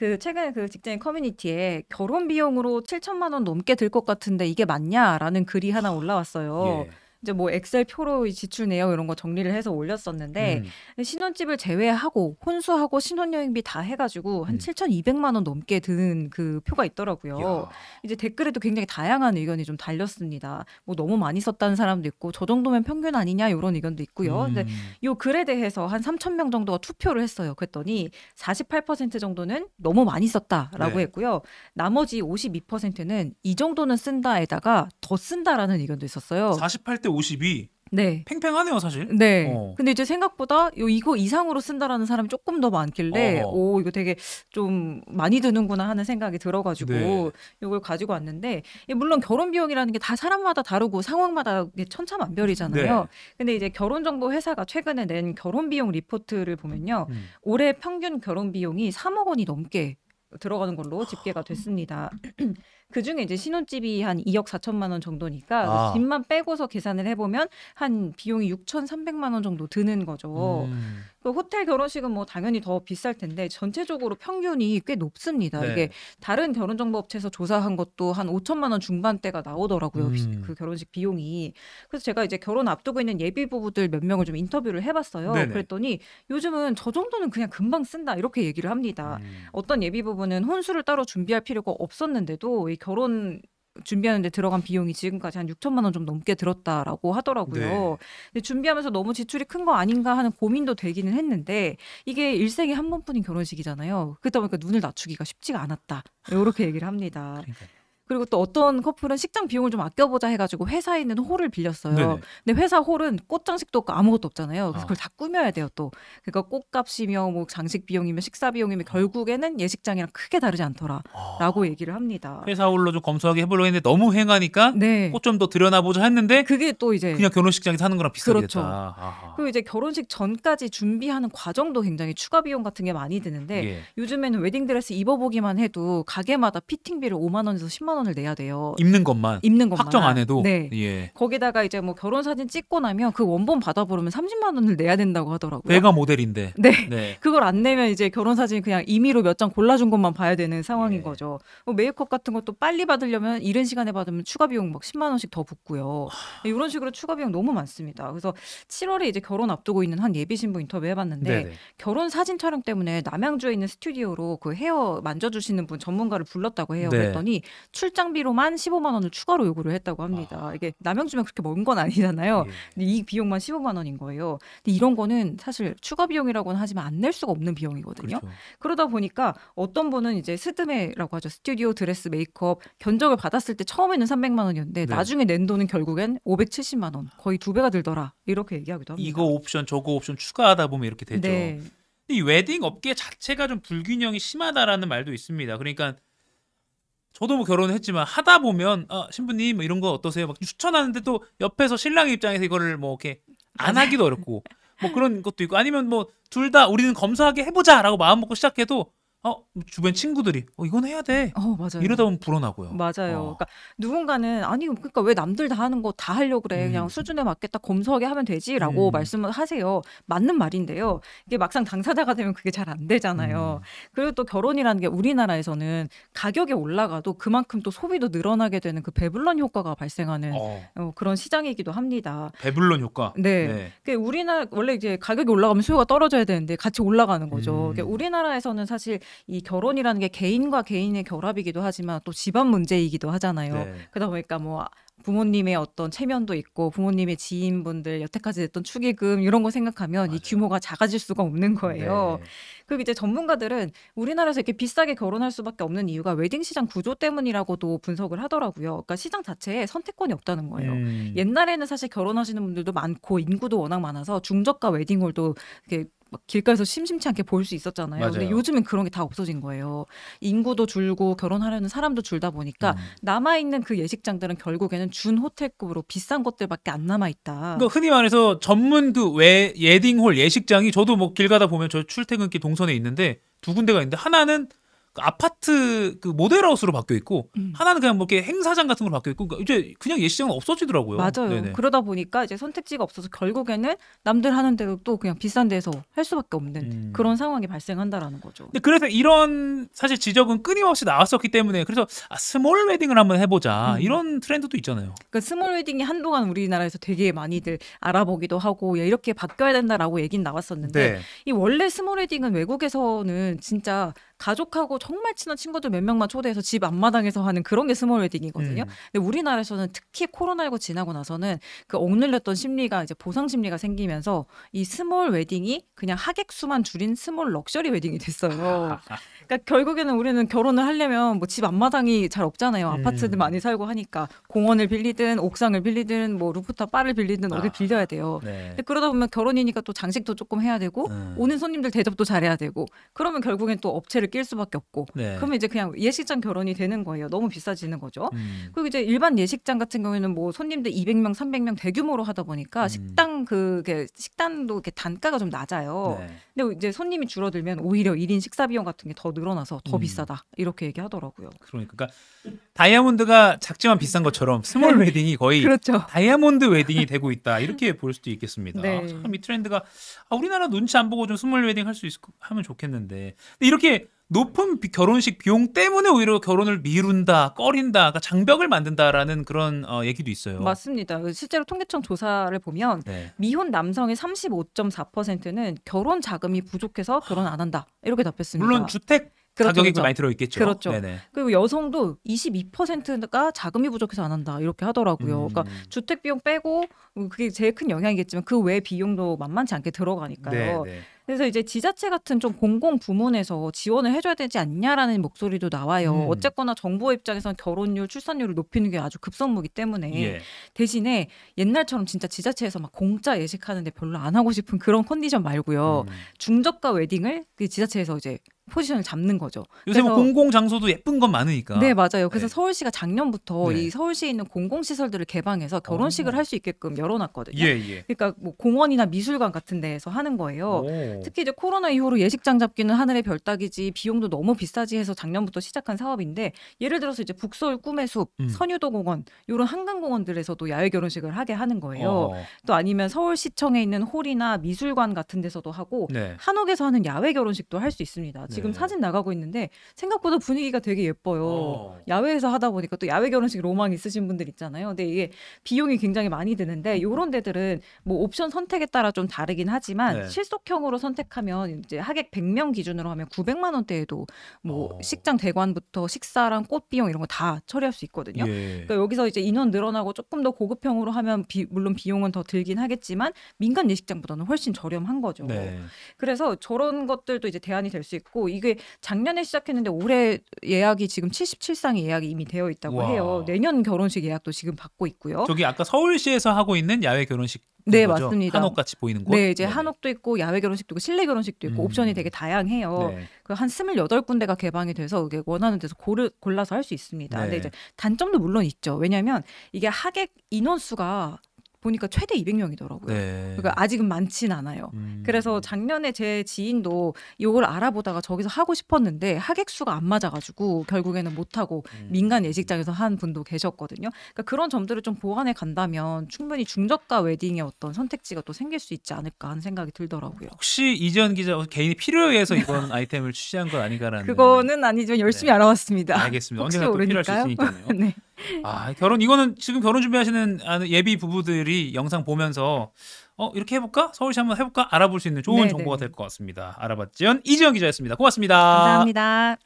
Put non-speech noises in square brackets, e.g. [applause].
그 최근에 그 직장인 커뮤니티에 결혼 비용으로 7천만 원 넘게 들 것 같은데 이게 맞냐라는 글이 하나 아, 올라왔어요. 예. 이제 뭐 엑셀 표로 지출 내역 이런 거 정리를 해서 올렸었는데 음. 신혼집을 제외하고 혼수하고 신혼여행비 다 해가지고 한 음. 7,200만 원 넘게 든 그 표가 있더라고요. 야. 이제 댓글에도 굉장히 다양한 의견이 좀 달렸습니다. 뭐 너무 많이 썼다는 사람도 있고 저 정도면 평균 아니냐 이런 의견도 있고요. 음. 근데 요 글에 대해서 한 3,000명 정도가 투표를 했어요. 그랬더니 48% 정도는 너무 많이 썼다라고 네. 했고요. 나머지 52%는 이 정도는 쓴다에다가 더 쓴다라는 의견도 있었어요. 48대 52. 네. 팽팽하네요, 사실. 네. 어. 근데 이제 생각보다 요 이거 이상으로 쓴다라는 사람이 조금 더 많길래 어오 이거 되게 좀 많이 드는구나 하는 생각이 들어가지고 네. 이걸 가지고 왔는데 예, 물론 결혼 비용이라는 게 다 사람마다 다르고 상황마다 천차만별이잖아요. 네. 근데 이제 결혼 정보 회사가 최근에 낸 결혼 비용 리포트를 보면요, 음. 올해 평균 결혼 비용이 3억 원이 넘게 들어가는 걸로 집계가 됐습니다. 그 중에 이제 신혼집이 한 2억 4천만 원 정도니까 아. 집만 빼고서 계산을 해보면 한 비용이 6,300만 원 정도 드는 거죠. 음. 그 호텔 결혼식은 뭐 당연히 더 비쌀 텐데 전체적으로 평균이 꽤 높습니다. 네. 이게 다른 결혼 정보 업체에서 조사한 것도 한 5천만 원 중반대가 나오더라고요. 음. 그 결혼식 비용이. 그래서 제가 이제 결혼 앞두고 있는 예비 부부들 몇 명을 좀 인터뷰를 해봤어요. 네네. 그랬더니 요즘은 저 정도는 그냥 금방 쓴다 이렇게 얘기를 합니다. 음. 어떤 예비 부부는 혼수를 따로 준비할 필요가 없었는데도 결혼 준비하는데 들어간 비용이 지금까지 한 6천만 원 좀 넘게 들었다라고 하더라고요. 네. 근데 준비하면서 너무 지출이 큰 거 아닌가 하는 고민도 되기는 했는데 이게 일생에 한 번뿐인 결혼식이잖아요. 그러다 보니까 눈을 낮추기가 쉽지가 않았다. 이렇게 얘기를 합니다. 그러니까. 그리고 또 어떤 커플은 식장 비용을 좀 아껴보자 해가지고 회사에 있는 홀을 빌렸어요. 네네. 근데 회사 홀은 꽃장식도 없고 아무것도 없잖아요. 그래서 아. 그걸 다 꾸며야 돼요 또. 그러니까 꽃값이며 뭐 장식 비용이며 식사 비용이며 음. 결국에는 예식장이랑 크게 다르지 않더라라고 아. 얘기를 합니다. 회사 홀로 좀 검소하게 해보려고 했는데 너무 횡하니까 네. 꽃좀 더 들여놔보자 했는데 그게 또 이제 그냥 결혼식장에 사는 거랑 비슷하게 그렇죠. 다 그리고 이제 결혼식 전까지 준비하는 과정도 굉장히 추가 비용 같은 게 많이 드는데 예. 요즘에는 웨딩드레스 입어보기만 해도 가게마다 피팅비를 5만 원에서 10만 원 원을 내야 돼요. 입는 것만. 입는 것만. 확정 안 해도. 네. 예. 거기다가 이제 뭐 결혼 사진 찍고 나면 그 원본 받아보려면 30만 원을 내야 된다고 하더라고요. 내가 모델인데. [laughs] 네. 네. 그걸 안 내면 이제 결혼 사진 그냥 임의로 몇 장 골라준 것만 봐야 되는 상황인 네. 거죠. 뭐 메이크업 같은 것도 빨리 받으려면 이른 시간에 받으면 추가 비용 막 10만 원씩 더 붙고요. 이런 식으로 추가 비용 너무 많습니다. 그래서 7월에 이제 결혼 앞두고 있는 한 예비 신부 인터뷰 해봤는데 네네. 결혼 사진 촬영 때문에 남양주에 있는 스튜디오로 그 헤어 만져주시는 분 전문가를 불렀다고 해요. 네. 그랬더니 출 출장비로만 15만 원을 추가로 요구를 했다고 합니다. 아. 이게 남양주면 그렇게 먼 건 아니잖아요. 예. 근데 이 비용만 15만 원인 거예요. 근데 이런 거는 사실 추가 비용이라고는 하지만 안 낼 수가 없는 비용이거든요. 그렇죠. 그러다 보니까 어떤 분은 이제 스드메라고 하죠. 스튜디오 드레스 메이크업 견적을 받았을 때 처음에는 300만 원이었는데 네. 나중에 낸 돈은 결국엔 570만 원. 거의 두 배가 들더라. 이렇게 얘기하기도 합니다. 이거 옵션 저거 옵션 추가하다 보면 이렇게 되죠. 네. 이 웨딩 업계 자체가 좀 불균형이 심하다라는 말도 있습니다. 그러니까 저도 뭐 결혼했지만 을 하다 보면 아, 신부님 뭐 이런 거 어떠세요? 막 추천하는데 또 옆에서 신랑의 입장에서 이거를 뭐 이렇게 안 하기도 어렵고 뭐 그런 것도 있고 아니면 뭐 둘 다 우리는 검사하게 해보자라고 마음 먹고 시작해도 어 주변 친구들이 어 이건 해야 돼. 어 맞아요. 이러다 보면 불어나고요. 맞아요. 어. 그러니까 누군가는 아니 그러니까 왜 남들 다 하는 거 다 하려 고 그래. 음. 그냥 수준에 맞겠다 검소하게 하면 되지라고 음. 말씀을 하세요. 맞는 말인데요. 이게 막상 당사자가 되면 그게 잘 안 되잖아요. 음. 그리고 또 결혼이라는 게 우리나라에서는 가격이 올라가도 그만큼 또 소비도 늘어나게 되는 그 배불런 효과가 발생하는 어. 어, 그런 시장이기도 합니다. 배불런 효과. 네. 네. 그러니까 우리나라 원래 이제 가격이 올라가면 수요가 떨어져야 되는데 같이 올라가는 거죠. 그러니까 우리나라에서는 사실 이 결혼이라는 게 개인과 개인의 결합이기도 하지만 또 집안 문제이기도 하잖아요. 네. 그러다 보니까 뭐 부모님의 어떤 체면도 있고 부모님의 지인분들 여태까지 냈던 축의금 이런 거 생각하면 맞아요. 이 규모가 작아질 수가 없는 거예요. 네. 그리고 이제 전문가들은 우리나라에서 이렇게 비싸게 결혼할 수밖에 없는 이유가 웨딩 시장 구조 때문이라고도 분석을 하더라고요. 그러니까 시장 자체에 선택권이 없다는 거예요. 음. 옛날에는 사실 결혼하시는 분들도 많고 인구도 워낙 많아서 중저가 웨딩홀도 이렇게 막 길가에서 심심치 않게 볼 수 있었잖아요. 맞아요. 근데 요즘엔 그런 게 다 없어진 거예요. 인구도 줄고 결혼하려는 사람도 줄다 보니까 음. 남아 있는 그 예식장들은 결국에는 준 호텔급으로 비싼 것들밖에 안 남아 있다. 그러니까 흔히 말해서 전문 그외 예딩홀 예식장이 저도 뭐 길 가다 보면 저 출퇴근길 동선에 있는데 두 군데가 있는데 하나는 그 아파트 그 모델하우스로 바뀌어 있고 음. 하나는 그냥 뭐 이렇게 행사장 같은 걸로 바뀌어 있고 그러니까 이제 그냥 예시장은 없어지더라고요. 맞아요. 네네. 그러다 보니까 이제 선택지가 없어서 결국에는 남들 하는 대로 또 그냥 비싼 데서 할 수밖에 없는 음. 그런 상황이 발생한다라는 거죠. 근데 그래서 이런 사실 지적은 끊임없이 나왔었기 때문에 그래서 아, 스몰 웨딩을 한번 해보자 음. 이런 트렌드도 있잖아요. 그러니까 스몰 웨딩이 한동안 우리나라에서 되게 많이들 알아보기도 하고 야, 이렇게 바뀌어야 된다라고 얘기는 나왔었는데 네. 이 원래 스몰 웨딩은 외국에서는 진짜 가족하고 저 정말 친한 친구들 몇 명만 초대해서 집 앞마당에서 하는 그런 게 스몰 웨딩이거든요. 음. 근데 우리나라에서는 특히 코로나19 지나고 나서는 그 억눌렸던 심리가 이제 보상 심리가 생기면서 이 스몰 웨딩이 그냥 하객 수만 줄인 스몰 럭셔리 웨딩이 됐어요. [laughs] 그러니까 결국에는 우리는 결혼을 하려면 뭐 집 앞마당이 잘 없잖아요. 아파트들 음. 많이 살고 하니까 공원을 빌리든 옥상을 빌리든 뭐 루프탑 바를 빌리든 어디 아, 빌려야 돼요. 네. 근데 그러다 보면 결혼이니까 또 장식도 조금 해야 되고 음. 오는 손님들 대접도 잘해야 되고 그러면 결국엔 또 업체를 낄 수밖에 없고 없고 네. 그러면 이제 그냥 예식장 결혼이 되는 거예요. 너무 비싸지는 거죠. 음. 그리고 이제 일반 예식장 같은 경우에는 뭐 손님들 200명, 300명 대규모로 하다 보니까 음. 식당 그게 식단도 이렇게 단가가 좀 낮아요. 네. 근데 이제 손님이 줄어들면 오히려 1인 식사 비용 같은 게 더 늘어나서 더 음. 비싸다 이렇게 얘기하더라고요. 그러니까, 그러니까 다이아몬드가 작지만 비싼 것처럼 스몰 네. 웨딩이 거의 [laughs] 그렇죠. 다이아몬드 웨딩이 되고 있다 이렇게 볼 수도 있겠습니다. 네. 참이 트렌드가 아, 우리나라 눈치 안 보고 좀 스몰 웨딩 할 수있으면 좋겠는데 근데 이렇게 높은 비, 결혼식 비용 때문에 오히려 결혼을 미룬다, 꺼린다, 그러니까 장벽을 만든다라는 그런 어, 얘기도 있어요. 맞습니다. 그 실제로 통계청 조사를 보면 네. 미혼 남성의 35.4%는 결혼 자금이 부족해서 결혼 안 한다 이렇게 답했습니다. 물론 주택 그렇죠, 가격이 그렇죠. 많이 들어있겠죠. 그렇죠. 네네. 그리고 여성도 22%가 자금이 부족해서 안 한다 이렇게 하더라고요. 음. 그러니까 주택 비용 빼고 뭐 그게 제일 큰 영향이겠지만 그 외 비용도 만만치 않게 들어가니까요. 네네. 네. 그래서 이제 지자체 같은 좀 공공 부문에서 지원을 해줘야 되지 않냐라는 목소리도 나와요. 음. 어쨌거나 정부 입장에선 결혼율, 출산율을 높이는 게 아주 급선무기 때문에 예. 대신에 옛날처럼 진짜 지자체에서 막 공짜 예식하는데 별로 안 하고 싶은 그런 컨디션 말고요. 음. 중저가 웨딩을 그 지자체에서 이제 포지션을 잡는 거죠. 요새 뭐 공공 장소도 예쁜 건 많으니까. 네 맞아요. 그래서 네. 서울시가 작년부터 네. 이 서울시에 있는 공공 시설들을 개방해서 어. 결혼식을 할 수 있게끔 열어놨거든요. 예, 예. 그러니까 뭐 공원이나 미술관 같은 데에서 하는 거예요. 오. 음. 특히 이제 코로나 이후로 예식장 잡기는 하늘의 별 따기지 비용도 너무 비싸지 해서 작년부터 시작한 사업인데 예를 들어서 이제 북서울 꿈의 숲, 음. 선유도 공원 이런 한강 공원들에서도 야외 결혼식을 하게 하는 거예요. 어. 또 아니면 서울시청에 있는 홀이나 미술관 같은 데서도 하고 네. 한옥에서 하는 야외 결혼식도 할 수 있습니다. 지금 네. 사진 나가고 있는데 생각보다 분위기가 되게 예뻐요. 어. 야외에서 하다 보니까 또 야외 결혼식 로망 있으신 분들 있잖아요. 근데 이게 비용이 굉장히 많이 드는데 이런 음. 데들은 뭐 옵션 선택에 따라 좀 다르긴 하지만 네. 실속형으로 선택하면 이제 하객 100명 기준으로 하면 900만 원대에도 뭐 어. 식장 대관부터 식사랑 꽃 비용 이런 거 다 처리할 수 있거든요. 예. 그러니까 여기서 이제 인원 늘어나고 조금 더 고급형으로 하면 비, 물론 비용은 더 들긴 하겠지만 민간 예식장보다는 훨씬 저렴한 거죠. 네. 그래서 저런 것들도 이제 대안이 될 수 있고 이게 작년에 시작했는데 올해 예약이 지금 77상 의 예약이 이미 되어 있다고 와. 해요. 내년 결혼식 예약도 지금 받고 있고요. 저기 아까 서울시에서 하고 있는 야외 결혼식 네 거죠? 맞습니다. 한옥 같이 보이는 곳. 네 이제 네 한옥도 있고 야외 결혼식도 있고 실내 결혼식도 있고 음. 옵션이 되게 다양해요. 네. 그한 스물여덟 군데가 개방이 돼서 이게 원하는 데서 고르, 골라서 할 수 있습니다. 네. 근데 이제 단점도 물론 있죠. 왜냐하면 이게 하객 인원 수가 보니까 최대 200명이더라고요. 네. 그러니까 아직은 많진 않아요. 음. 그래서 작년에 제 지인도 이걸 알아보다가 저기서 하고 싶었는데 하객 수가 안 맞아가지고 결국에는 못 하고 음. 민간 예식장에서 한 분도 계셨거든요. 그러니까 그런 점들을 좀 보완해 간다면 충분히 중저가 웨딩의 어떤 선택지가 또 생길 수 있지 않을까 하는 생각이 들더라고요. 혹시 이지현 기자 개인이 필요에 의해서 이번 [laughs] 아이템을 취재한 건 아닌가라는 그거는 아니지만 열심히 네. 알아봤습니다. 알겠습니다. 언제나 또 필요할 수 있으니까요. [laughs] 네. 아 결혼 이거는 지금 결혼 준비하시는 아, 예비 부부들이 영상 보면서 어 이렇게 해볼까 서울시 한번 해볼까 알아볼 수 있는 좋은 네네. 네, 정보가 네. 될것 같습니다. 알아봤지 이지영 기자였습니다. 고맙습니다. 감사합니다.